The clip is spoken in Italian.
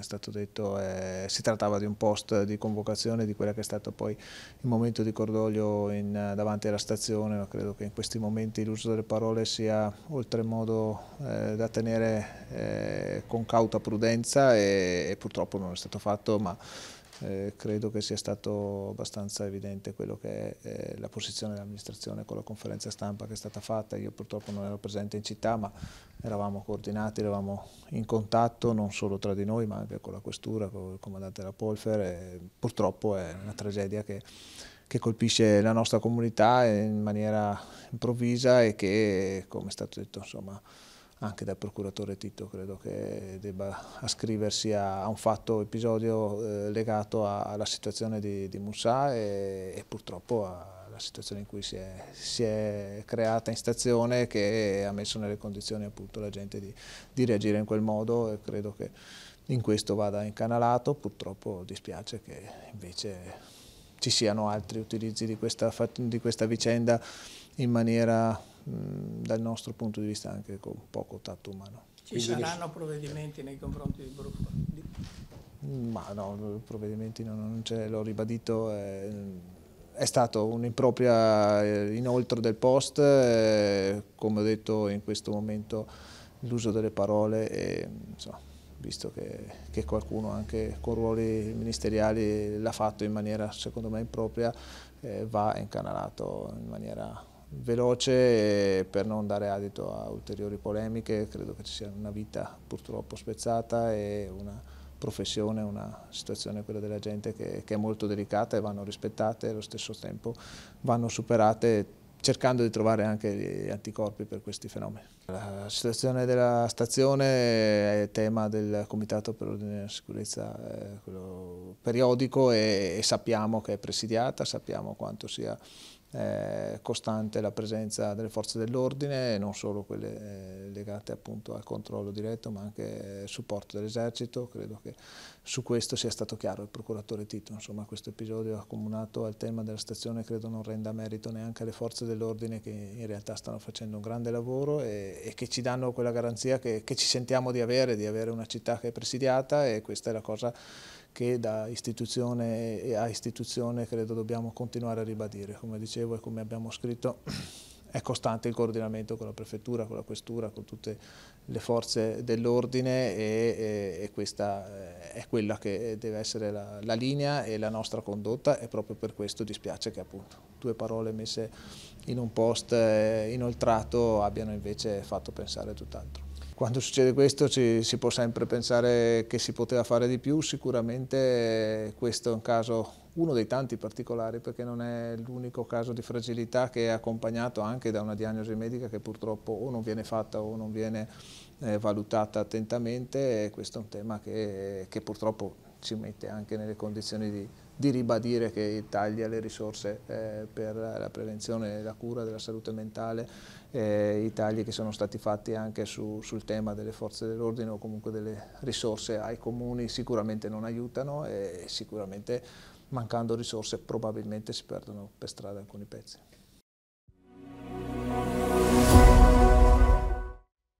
come è stato detto, eh, si trattava di un post di convocazione di quella che è stato poi il momento di cordoglio in, davanti alla stazione, ma credo che in questi momenti l'uso delle parole sia oltremodo eh, da tenere eh, con cauta prudenza e, e purtroppo non è stato fatto, ma eh, credo che sia stato abbastanza evidente quello che è eh, la posizione dell'amministrazione con la conferenza stampa che è stata fatta. Io purtroppo non ero presente in città, ma eravamo coordinati, eravamo in contatto non solo tra di noi, ma anche con la questura, con il comandante della Polfer. purtroppo è una tragedia che, che colpisce la nostra comunità in maniera improvvisa e che, come è stato detto, insomma, anche dal procuratore Tito credo che debba ascriversi a, un fatto, episodio eh, legato a, alla situazione di, di Moussa e, e purtroppo alla situazione in cui si è, si è, creata in stazione che ha messo nelle condizioni appunto la gente di, di reagire in quel modo e credo che in questo vada incanalato, purtroppo dispiace che invece ci siano altri utilizzi di questa, di questa vicenda in maniera dal nostro punto di vista anche con poco tatto umano. Ci Quindi saranno che... provvedimenti nei confronti del gruppo? Di... Ma no, provvedimenti non, non c'è, l'ho ribadito. Eh, è stato un'impropria eh, inoltre del post, eh, come ho detto in questo momento l'uso delle parole, e, insomma, visto che, che, qualcuno anche con ruoli ministeriali l'ha fatto in maniera secondo me impropria, eh, va incanalato in maniera veloce per non dare adito a ulteriori polemiche, credo che ci sia una vita purtroppo spezzata e una professione, una situazione quella della gente che, che è molto delicata e vanno rispettate e allo stesso tempo vanno superate cercando di trovare anche gli anticorpi per questi fenomeni. La situazione della stazione è tema del Comitato per l'ordine e la sicurezza eh, periodico e, e, sappiamo che è presidiata, sappiamo quanto sia eh, costante la presenza delle forze dell'ordine, non solo quelle eh, legate appunto al controllo diretto ma anche al supporto dell'esercito, credo che su questo sia stato chiaro il procuratore Tito, insomma questo episodio accomunato al tema della stazione credo non renda merito neanche alle forze dell'ordine che in realtà stanno facendo un grande lavoro e, e che ci danno quella garanzia che, che ci sentiamo di avere, di avere una città che è presidiata e questa è la cosa che da istituzione a istituzione credo dobbiamo continuare a ribadire, come dicevo e come abbiamo scritto è costante il coordinamento con la prefettura, con la questura, con tutte le forze dell'ordine e, e, e, questa eh, è quella che deve essere la, la, linea e la nostra condotta e proprio per questo dispiace che appunto due parole messe in un post eh, inoltrato abbiano invece fatto pensare tutt'altro. Quando succede questo ci, si può sempre pensare che si poteva fare di più, sicuramente eh, questo è un caso uno dei tanti particolari perché non è l'unico caso di fragilità che è accompagnato anche da una diagnosi medica che purtroppo o non viene fatta o non viene eh, valutata attentamente e questo è un tema che, che purtroppo ci mette anche nelle condizioni di, di ribadire che taglia le risorse eh, per la prevenzione e la cura della salute mentale, eh, i tagli che sono stati fatti anche su, sul tema delle forze dell'ordine o comunque delle risorse ai comuni sicuramente non aiutano e sicuramente mancando risorse probabilmente si perdono per strada alcuni pezzi.